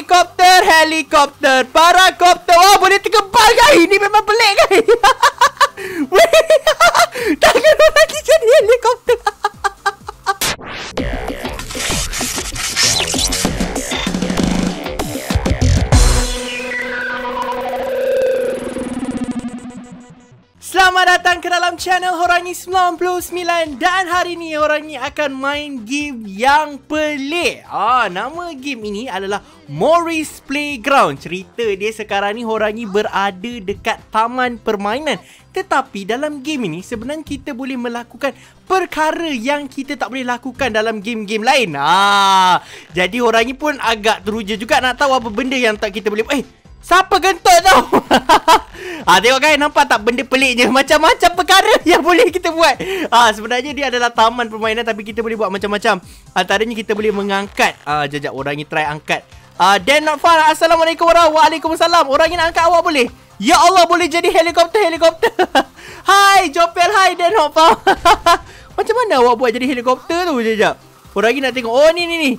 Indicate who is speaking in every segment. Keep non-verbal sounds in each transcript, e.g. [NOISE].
Speaker 1: helikopter, helikopter, parakopter. Wah, boleh terkebal kan? Ini memang pelik kan? [LAUGHS] Weh, [LAUGHS] tak kena lagi jadi helikopter. [LAUGHS] Selamat datang ke dalam channel Horangi 99 dan hari ini Horangi akan main game yang pelik. Ah, nama game ini adalah Morris Playground. Cerita dia sekarang ni Horani berada dekat taman permainan. Tetapi dalam game ini sebenarnya kita boleh melakukan perkara yang kita tak boleh lakukan dalam game-game lain. Ah, jadi Horani pun agak teruja juga nak tahu apa benda yang tak kita boleh. Eh, siapa gentok tu? Ah, [LAUGHS] tengok guys, nampak tak benda peliknya Macam-macam perkara [LAUGHS] yang boleh kita buat ah, Sebenarnya dia adalah taman permainan Tapi kita boleh buat macam-macam Antaranya kita boleh mengangkat ah, Jajak orang ni try angkat uh, Dan not far Assalamualaikum warahmatullahi wabarakatuh. Orang yang nak angkat awak boleh? Ya Allah boleh jadi helikopter Helikopter [LAUGHS] Hai Jopel Hai Dan not far [LAUGHS] Macam mana awak buat jadi helikopter tu Sekejap Orang lagi nak tengok Oh ni ni ni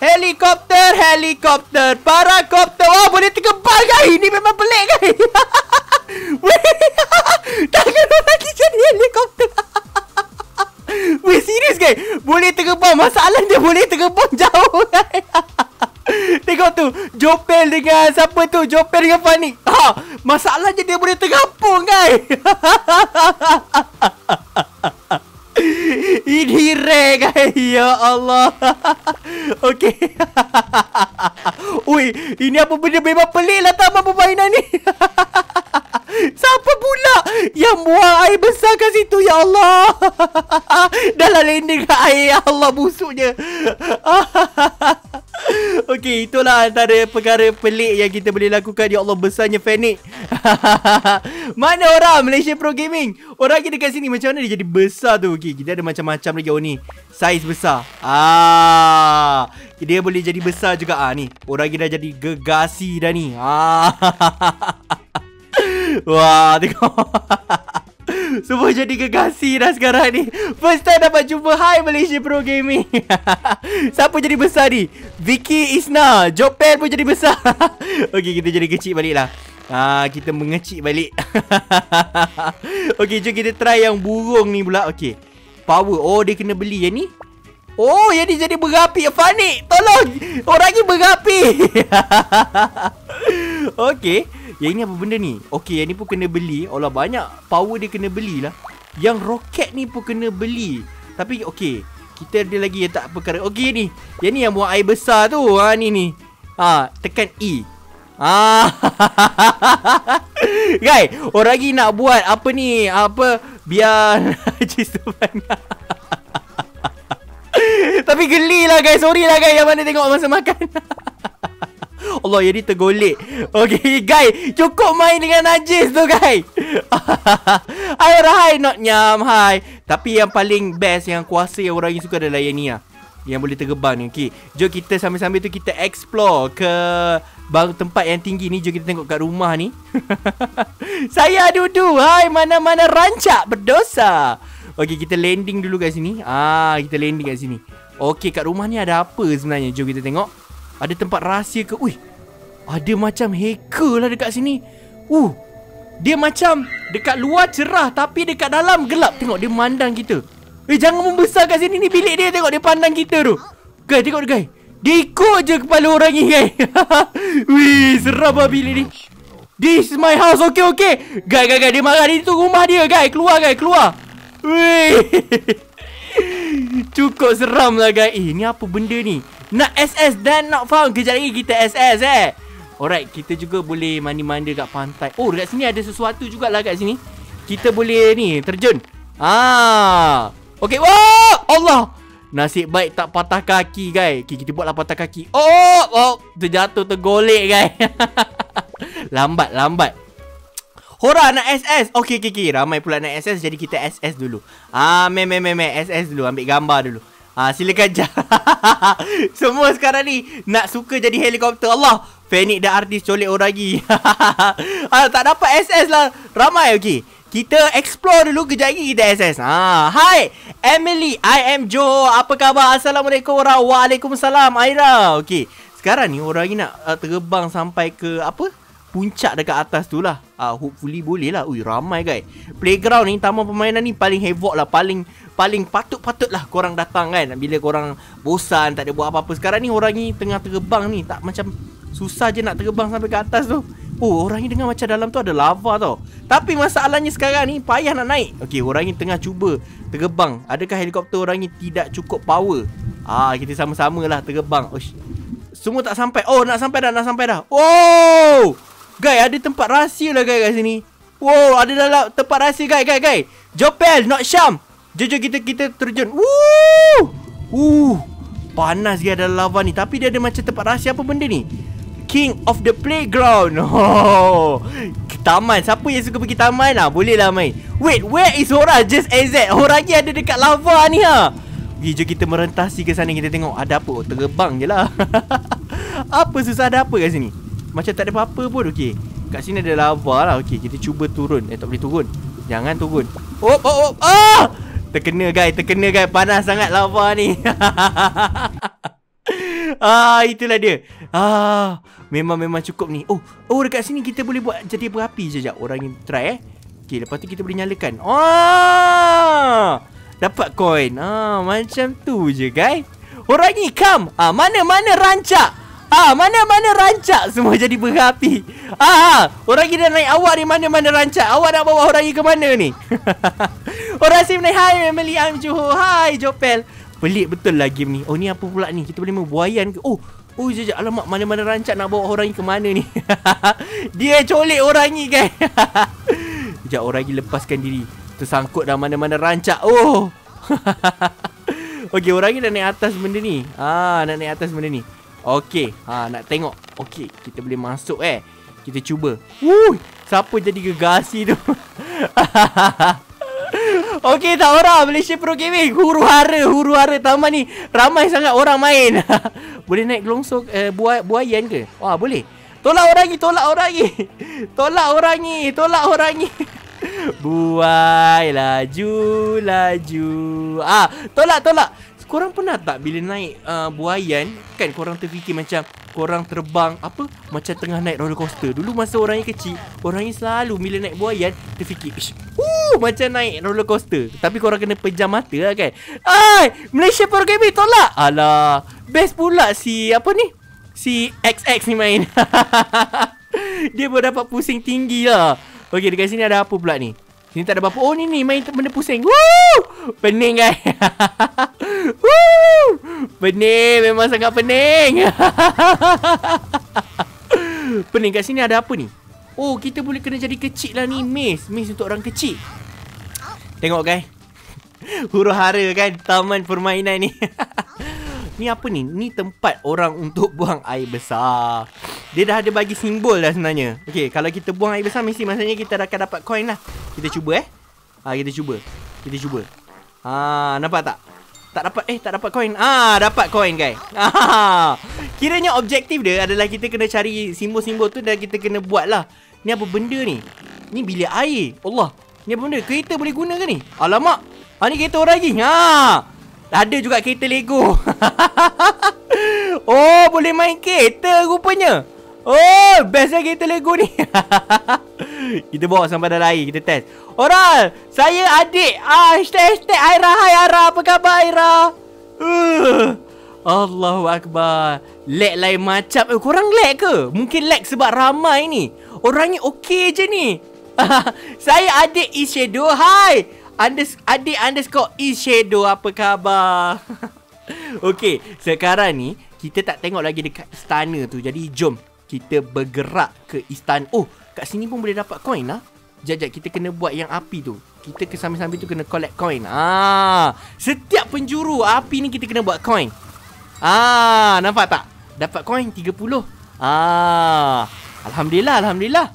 Speaker 1: Helikopter Helikopter Parakopter Wah oh, boleh terkebal kan Ini memang pelik kan [LAUGHS] Tak kena lagi jadi helikopter Weh serius guys Boleh terkebang Masalah dia boleh terkebang jauh guys [LAUGHS] Tengok tu Jopel dengan Siapa tu Jopel dengan Fanny ha, Masalahnya dia boleh terkampung kan [LAUGHS] Ini rare guys Ya Allah [LAUGHS] Okay Ui Ini apa benda Memang pelik lah Taman permainan ni Siapa pula Yang buang air besar kat situ Ya Allah Dalam landing air Ya Allah Busuknya [LAUGHS] Okey, itulah antara perkara pelik yang kita boleh lakukan. Ya Allah, besarnya fanik. [LAUGHS] mana orang Malaysia Pro Gaming? Orang kita kat sini, macam mana dia jadi besar tu? Okey, kita ada macam-macam lagi orang oh, ni. Saiz besar. Ah, Dia boleh jadi besar juga. Ah, ni, orang kita dah jadi gegasi dah ni. Ah. [LAUGHS] Wah, tengok. [LAUGHS] Semua jadi gegasi dah sekarang ni First time dapat jumpa Hi Malaysia Pro Gaming [LAUGHS] Siapa jadi besar ni? Vicky Isna Jopel pun jadi besar [LAUGHS] Okay kita jadi kecil balik lah Ah kita mengecik balik. Okay jom kita try yang burung ni pula. Okay. Power. Oh, dia kena beli yang ni. Oh, yang ni jadi berapi. Fanik, tolong. Orang ni berapi. Okay. Yang ini apa benda ni? Okey, yang ni pun kena beli. Olah banyak power dia kena belilah. Yang roket ni pun kena beli. Tapi okey, kita ada lagi yang tak perkara. Okey ni. Yang ni yang buat air besar tu. Ha ni ni. Ha, tekan E. Ah. [LAUGHS] Guys, orang lagi nak buat apa ni? Apa biar cerita [LAUGHS] banyak. [LAUGHS] Tapi geli lah guys Sorry lah guys Yang mana tengok masa makan Allah jadi tergolek Okay [LAUGHS] guys Cukup main dengan najis tu guys [LAUGHS] Hai rahai not nyam hai Tapi yang paling best Yang kuasa yang orang yang suka adalah yang ni lah Yang boleh tergebang ni okay Jom kita sambil-sambil tu kita explore ke Baru tempat yang tinggi ni Jom kita tengok kat rumah ni [LAUGHS] Saya dudu Hai mana-mana rancak berdosa Okay kita landing dulu kat sini Ah kita landing kat sini Okay kat rumah ni ada apa sebenarnya Jom kita tengok ada tempat rahsia ke? Wih, ada macam hacker lah dekat sini Uh Dia macam Dekat luar cerah Tapi dekat dalam gelap Tengok dia mandang kita Eh jangan membesar kat sini ni bilik dia tengok dia pandang kita tu Guys tengok dia guys Dia ikut je kepala orang ni guys [LAUGHS] Wih seram lah bilik ni This my house okay okay Guys guys guys dia marah ni tu rumah dia guys Keluar guys keluar Wih [LAUGHS] Cukup seram lah guys Eh ni apa benda ni Nak SS dan nak farm Kejap lagi kita SS eh Alright, kita juga boleh mandi-mandi dekat pantai. Oh, dekat sini ada sesuatu jugalah kat sini. Kita boleh ni, terjun. Ah. Ha. Okay, wah! Allah! Nasib baik tak patah kaki, guys. Okay, kita buatlah patah kaki. Oh! Oh, terjatuh, tergolek, guys. [LAUGHS] lambat, lambat. Hora nak SS. Okay, okay, okay. Ramai pula nak SS, jadi kita SS dulu. Ah, meh, meh, meh, meh. SS dulu, ambil gambar dulu. Ah, silakan, [LAUGHS] Jah. Semua sekarang ni nak suka jadi helikopter. Allah! Allah! Fenix dan artis colek orang lagi [LAUGHS] ah, Tak dapat SS lah Ramai okey kita explore dulu kejap lagi kita SS. Ha, ah, hi Emily, I am Joe. Apa khabar? Assalamualaikum orang. Waalaikumsalam Aira. okay. Sekarang ni orang ni nak uh, terbang sampai ke apa? Puncak dekat atas tu lah. Uh, hopefully boleh lah. Ui, ramai guys. Playground ni, taman permainan ni paling havoc lah. Paling paling patut-patut lah korang datang kan. Bila korang bosan, tak ada buat apa-apa. Sekarang ni orang ni tengah terbang ni. Tak macam Susah je nak terbang sampai ke atas tu. Oh, orang ni dengar macam dalam tu ada lava tau. Tapi masalahnya sekarang ni payah nak naik. Okay orang ni tengah cuba terbang. Adakah helikopter orang ni tidak cukup power? Ah, kita sama-samalah terbang. Ush. Semua tak sampai. Oh, nak sampai dah, nak sampai dah. Wow! Guys, ada tempat rahsia lah guys kat sini. Wow, ada dalam tempat rahsia guys, guys, guys. Jopel, not sham. Jojo kita kita terjun. Woo! Uh, panas dia ada lava ni. Tapi dia ada macam tempat rahsia apa benda ni? king of the playground. [LAUGHS] Oh. Taman. Siapa yang suka pergi taman lah? Boleh lah main. Wait, where is Hora? Just AZ. Hora ni ada dekat lava ni ha. Okay, jom kita merentasi ke sana. Kita tengok ada apa. Oh, terbang je lah. [LAUGHS] apa susah ada apa kat sini? Macam tak ada apa-apa pun. Okay. Kat sini ada lava lah. Okay, kita cuba turun. Eh, tak boleh turun. Jangan turun. Oh, oh, oh. Ah! Terkena guys, terkena guys. Panas sangat lava ni. [LAUGHS] ah, itulah dia. Ah, memang memang cukup ni. Oh, oh dekat sini kita boleh buat jadi berapi sekejap. Orang yang try eh. Okey, lepas tu kita boleh nyalakan. Oh Dapat coin. Ah, macam tu je, guys. Orang ni come. Ah, mana-mana rancak. Ah, mana-mana rancak semua jadi berapi. Ah, ah, orang ni naik awak ni mana-mana rancak. Awak nak bawa orang ni ke mana ni? [LAUGHS] orang sini naik. Hi, Emily. I'm Juhu. Hi, Jopel. Pelik betul lah game ni. Oh ni apa pula ni? Kita boleh main buayan ke? Oh. Oh jejak. Alamak. Mana-mana rancak nak bawa orang ni ke mana ni? [LAUGHS] Dia colik orang ni kan? [LAUGHS] Sekejap orang ni lepaskan diri. Tersangkut dah mana-mana rancak. Oh. [LAUGHS] Okey orang ni dah naik atas benda ni. Ah nak naik atas benda ni. Okey. Ha nak tengok. Okey kita boleh masuk eh. Kita cuba. Woi, siapa jadi gegasi tu? Okey tak orang Malaysia Pro Gaming Huru hara Huru hara Taman ni Ramai sangat orang main [LAUGHS] Boleh naik gelongsok uh, eh, buai, Buayan ke Wah boleh Tolak orang ni Tolak orang ni [LAUGHS] Tolak orang ni Tolak orang ni [LAUGHS] Buai Laju Laju Ah Tolak tolak Korang pernah tak Bila naik uh, Buayan Kan korang terfikir macam Korang terbang Apa Macam tengah naik roller coaster Dulu masa orangnya kecil Orangnya selalu Bila naik buayan Terfikir [LAUGHS] macam naik roller coaster Tapi korang kena pejam mata lah kan Hai Malaysia Programming tolak Alah Best pula si apa ni Si XX ni main [LAUGHS] Dia pun dapat pusing tinggi lah Okay dekat sini ada apa pula ni Sini tak ada apa-apa Oh ni ni main benda pusing Woo! Pening eh. guys. [LAUGHS] Woo! Pening memang sangat pening Pening kat sini ada apa ni Oh kita boleh kena jadi kecil lah ni Miss Miss untuk orang kecil Tengok guys. Huru hara kan Taman permainan ni [LAUGHS] Ni apa ni Ni tempat orang untuk buang air besar Dia dah ada bagi simbol dah sebenarnya Okay kalau kita buang air besar Mesti maksudnya kita akan dapat coin lah Kita cuba eh Ah ha, kita cuba Kita cuba ha, nampak tak Tak dapat eh tak dapat coin Ah ha, dapat coin guys ha, [LAUGHS] Kiranya objektif dia adalah kita kena cari simbol-simbol tu Dan kita kena buat lah Ni apa benda ni Ni bilik air Allah Ni apa benda? Kereta boleh guna ke ni? Alamak. Ha ni kereta orang lagi. Ha. Ada juga kereta Lego. [LAUGHS] oh, boleh main kereta rupanya. Oh, bestnya lah kereta Lego ni. [LAUGHS] kita bawa sampai dalam air. Kita test. Orang saya adik. Ah, hashtag, hashtag Aira. Hai Aira. Apa khabar Aira? Uh. Allahu Akbar. Lag lain macam. Eh, korang lag ke? Mungkin lag sebab ramai ni. Orangnya okey je ni. [LAUGHS] saya adik Ishedo. Hai. Unders adik underscore Ishedo. Apa khabar? [LAUGHS] Okey, sekarang ni kita tak tengok lagi dekat istana tu. Jadi jom kita bergerak ke istana. Oh, kat sini pun boleh dapat koin lah. Jajak kita kena buat yang api tu. Kita ke sambil-sambil tu kena collect koin. Ah, setiap penjuru api ni kita kena buat koin. Ah, nampak tak? Dapat koin 30. Ah, alhamdulillah, alhamdulillah.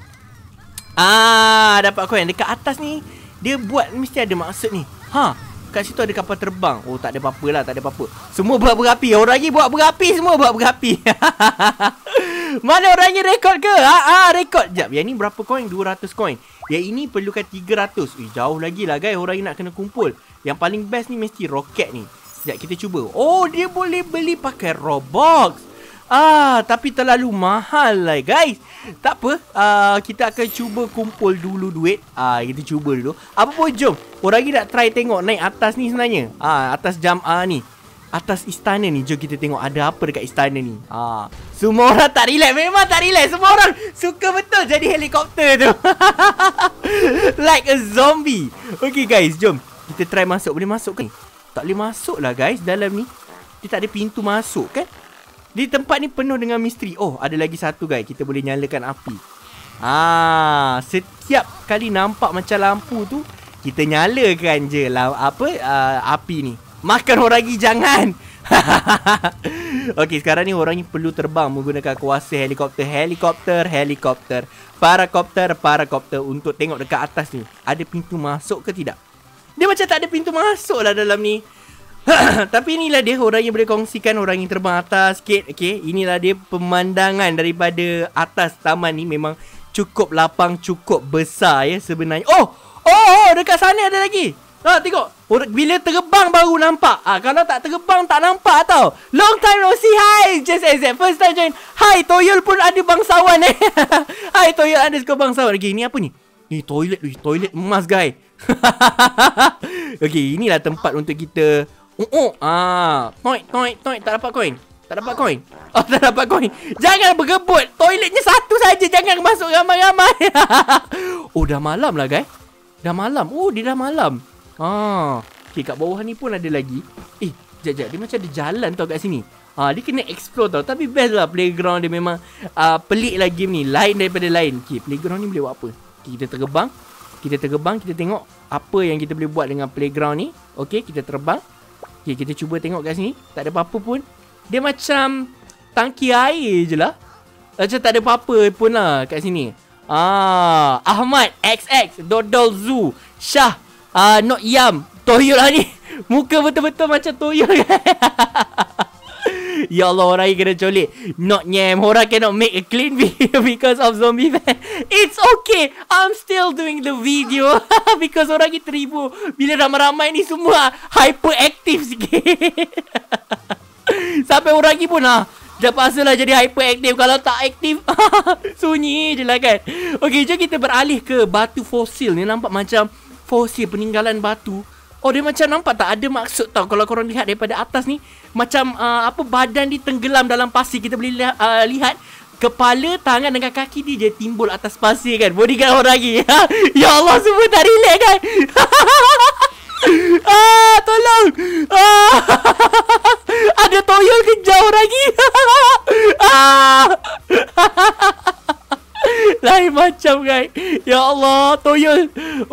Speaker 1: Ah, dapat koin dekat atas ni. Dia buat mesti ada maksud ni. Ha, kat situ ada kapal terbang. Oh, tak ada apa-apa lah, tak ada apa-apa. Semua buat berapi. Orang lagi buat berapi, semua buat berapi. [LAUGHS] Mana orangnya rekod ke? Ha, ha, rekod. Jap, yang ni berapa koin? 200 koin. Ya ini perlukan 300. Eh, jauh lagi lah guys. Orang nak kena kumpul. Yang paling best ni mesti roket ni. Sekejap kita cuba. Oh, dia boleh beli pakai Robux. Ah, tapi terlalu mahal lah guys. Tak apa, uh, kita akan cuba kumpul dulu duit. Ah, uh, kita cuba dulu. Apa pun jom. Orang lagi nak try tengok naik atas ni sebenarnya. Ah, uh, atas jam A ni. Atas istana ni. Jom kita tengok ada apa dekat istana ni. Ah, uh, semua orang tak relax. Memang tak relax. Semua orang suka betul jadi helikopter tu. [LAUGHS] like a zombie. Okay guys, jom. Kita try masuk. Boleh masuk ke Tak boleh masuk lah guys dalam ni. Dia tak ada pintu masuk kan? Di tempat ni penuh dengan misteri. Oh, ada lagi satu guys. Kita boleh nyalakan api. Ah, setiap kali nampak macam lampu tu, kita nyalakan je lah apa uh, api ni. Makan orang lagi jangan. [LAUGHS] okay, sekarang ni orang ni perlu terbang menggunakan kuasa helikopter, helikopter, helikopter, parakopter, parakopter untuk tengok dekat atas ni. Ada pintu masuk ke tidak? Dia macam tak ada pintu masuk lah dalam ni. [COUGHS] Tapi inilah dia orang yang boleh kongsikan orang yang terbang atas sikit okay? Inilah dia pemandangan daripada atas taman ni memang cukup lapang cukup besar ya sebenarnya Oh oh, oh dekat sana ada lagi Ha, tengok. Oh, bila terbang baru nampak. Ah, kalau tak terbang tak nampak tau. Long time no see. Hi, just as that First time join. Hi, Toyol pun ada bangsawan eh. [LAUGHS] Hi, Toyol ada sekolah bangsawan lagi. Ini apa ni? Ni toilet. Ui, toilet emas, guys. [LAUGHS] okay, inilah tempat untuk kita Oh, oh. Ah, toit, toit, toit. Tak dapat coin. Tak dapat coin. [LAUGHS] Oh, tak dapat coin. Jangan bergebut. Toiletnya satu saja. Jangan masuk ramai-ramai. [LAUGHS] oh, dah malam lah, guys. Dah malam. Oh, dia dah malam. Ah. Ha. Okay, kat bawah ni pun ada lagi. Eh, jap, jap. Dia macam ada jalan tau kat sini. Ah, dia kena explore tau. Tapi best lah playground dia memang uh, pelik lah game ni. Lain daripada lain. Okay, playground ni boleh buat apa? Okay, kita terkebang. Kita terkebang. Kita tengok apa yang kita boleh buat dengan playground ni. Okay, kita terbang. Okay, kita cuba tengok kat sini. Tak ada apa-apa pun. Dia macam tangki air je lah. Macam tak ada apa-apa pun lah kat sini. Ah, Ahmad XX Dodol Zoo Shah ah Not Yam Toyol lah ni [LAUGHS] Muka betul-betul macam Toyol kan [LAUGHS] [LAUGHS] Ya Allah orang yang kena colik Not nyam Orang cannot make a clean [LAUGHS] video Because of zombie fan It's okay I'm still doing the video [LAUGHS] Because orang ini teribu Bila ramai-ramai ni semua Hyperactive sikit Sampai orang ini pun ha, ah, Terpaksa lah jadi hyperactive Kalau tak aktif Sunyi je lah kan Okay jom kita beralih ke Batu fosil ni Nampak macam Fosil peninggalan batu Oh dia macam nampak tak ada maksud tau Kalau korang lihat daripada atas ni macam uh, apa badan dia tenggelam dalam pasir kita boleh lihat, uh, lihat kepala tangan dengan kaki dia je timbul atas pasir kan bodyguard orang lagi [LAUGHS] ya Allah semua tak relate kan [LAUGHS] ah tolong ah [LAUGHS] ada toyol kejar orang lagi ah lain macam guys kan? ya Allah toyol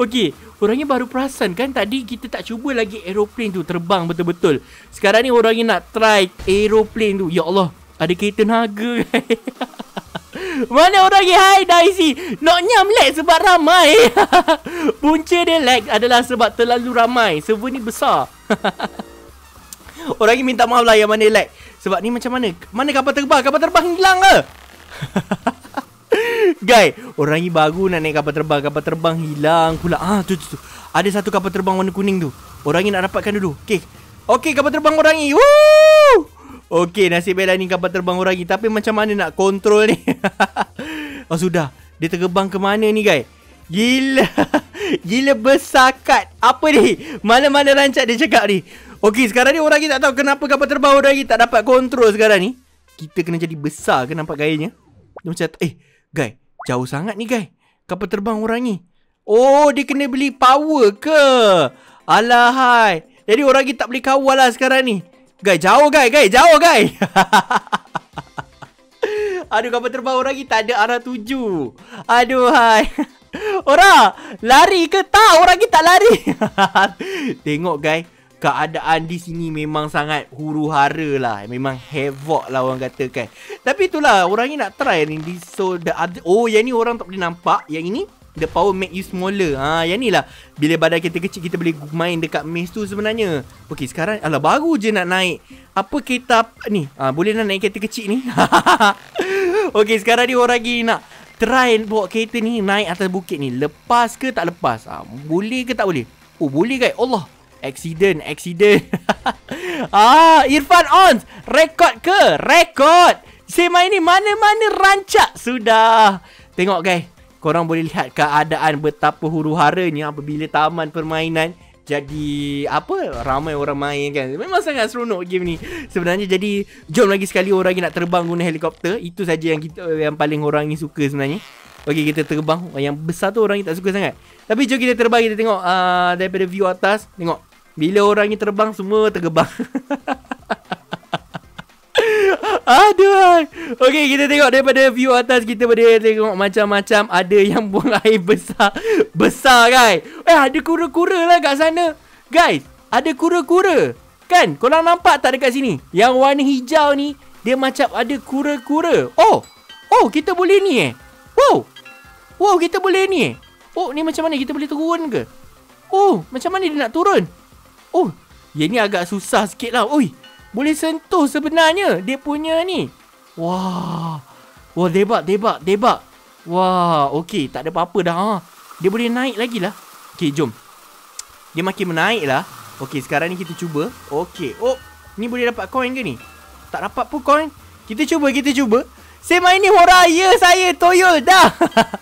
Speaker 1: okey Orangnya baru perasan kan tadi kita tak cuba lagi aeroplane tu terbang betul-betul. Sekarang ni orangnya nak try aeroplane tu. Ya Allah, ada kereta naga kan. [LAUGHS] Mana orang yang high dah isi Nak nyam lag sebab ramai [LAUGHS] Punca dia lag adalah sebab terlalu ramai Server ni besar [LAUGHS] Orang yang minta maaf lah yang mana lag Sebab ni macam mana Mana kapal terbang Kapal terbang hilang ke Guy, orang ni baru nak naik kapal terbang. Kapal terbang hilang pula. Ah, tu tu tu. Ada satu kapal terbang warna kuning tu. Orang ni nak dapatkan dulu. Okay, okay kapal terbang orang ni. Woo! Okey, nasib baiklah ni kapal terbang orang ni. Tapi macam mana nak kontrol ni? [LAUGHS] oh, sudah. Dia terbang ke mana ni, guy? Gila. [LAUGHS] Gila bersakat. Apa ni? Mana-mana rancak dia cakap ni. Okay sekarang ni orang ni tak tahu kenapa kapal terbang orang ni tak dapat kontrol sekarang ni. Kita kena jadi besar ke nampak gayanya? Dia macam, eh, guy. Jauh sangat ni guys. Kapal terbang orang ni. Oh, dia kena beli power ke? Alahai. Jadi orang ni tak boleh kawal lah sekarang ni. Guys, jauh guys, guys. Jauh guys. [LAUGHS] Aduh, kapal terbang orang ni tak ada arah tuju. Aduh, hai. [LAUGHS] Orang, lari ke tak? Orang ni tak lari. [LAUGHS] Tengok guys keadaan di sini memang sangat huru hara lah Memang havoc lah orang katakan. Tapi itulah orang ni nak try ni di, So the other Oh yang ni orang tak boleh nampak Yang ini The power make you smaller ha, Yang ni lah Bila badan kita kecil kita boleh main dekat maze tu sebenarnya Okay sekarang Alah baru je nak naik Apa kereta Ni ha, Boleh nak naik kereta kecil ni [LAUGHS] Okay sekarang ni orang ni nak Try bawa kereta ni naik atas bukit ni Lepas ke tak lepas ha, Boleh ke tak boleh Oh boleh kan Allah Accident, accident. [LAUGHS] ah, Irfan on. Rekod ke? Rekod. Semai ni mana-mana rancak sudah. Tengok guys. Korang boleh lihat keadaan betapa huru haranya apabila taman permainan jadi apa ramai orang main kan memang sangat seronok game ni sebenarnya jadi jom lagi sekali orang lagi nak terbang guna helikopter itu saja yang kita yang paling orang ni suka sebenarnya okey kita terbang yang besar tu orang ni tak suka sangat tapi jom kita terbang kita tengok uh, daripada view atas tengok bila orang ni terbang semua tergebang. [LAUGHS] Aduh. Okey, kita tengok daripada view atas kita boleh tengok macam-macam ada yang buang [LAUGHS] air besar. Besar, guys. Eh, ada kura-kura lah kat sana. Guys, ada kura-kura. Kan? Korang nampak tak dekat sini? Yang warna hijau ni, dia macam ada kura-kura. Oh. Oh, kita boleh ni eh. Wow. Wow, kita boleh ni eh. Oh, ni macam mana? Kita boleh turun ke? Oh, macam mana dia nak turun? Oh, yang ni agak susah sikit lah. Ui, boleh sentuh sebenarnya dia punya ni. Wah. Wah, debak, debak, debak. Wah, okey. Tak ada apa-apa dah. Ha. Dia boleh naik lagi lah. Okey, jom. Dia makin menaik lah. Okey, sekarang ni kita cuba. Okey. Oh, ni boleh dapat coin ke ni? Tak dapat pun coin. Kita cuba, kita cuba. Saya main ni horror. saya. Toyol. Dah.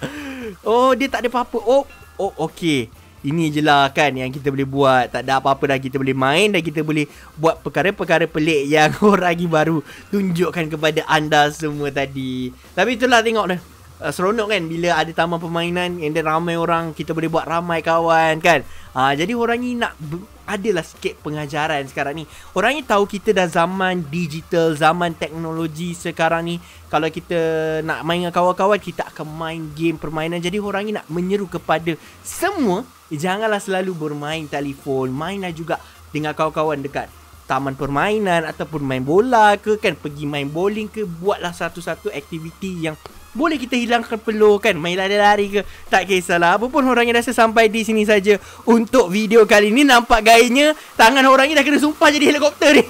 Speaker 1: [LAUGHS] oh, dia tak ada apa-apa. Oh, oh okey ini je lah kan yang kita boleh buat Tak ada apa-apa dah kita boleh main Dan kita boleh buat perkara-perkara pelik Yang [LAUGHS] orang lagi baru tunjukkan kepada anda semua tadi Tapi itulah tengok dah uh, seronok kan bila ada taman permainan and then ramai orang kita boleh buat ramai kawan kan. Uh, jadi orang ni nak b- adalah sikit pengajaran sekarang ni. Orang ni tahu kita dah zaman digital, zaman teknologi sekarang ni. Kalau kita nak main dengan kawan-kawan, kita akan main game permainan. Jadi orang ni nak menyeru kepada semua, janganlah selalu bermain telefon, mainlah juga dengan kawan-kawan dekat taman permainan ataupun main bola ke kan pergi main bowling ke buatlah satu-satu aktiviti yang boleh kita hilangkan peluh kan main lari-lari ke tak kisahlah apa pun orang yang rasa sampai di sini saja untuk video kali ni nampak gayanya tangan orang ni dah kena sumpah jadi helikopter ni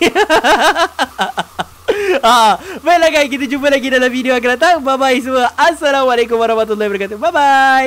Speaker 1: ah, [LAUGHS] baiklah guys kita jumpa lagi dalam video akan datang bye bye semua assalamualaikum warahmatullahi wabarakatuh bye bye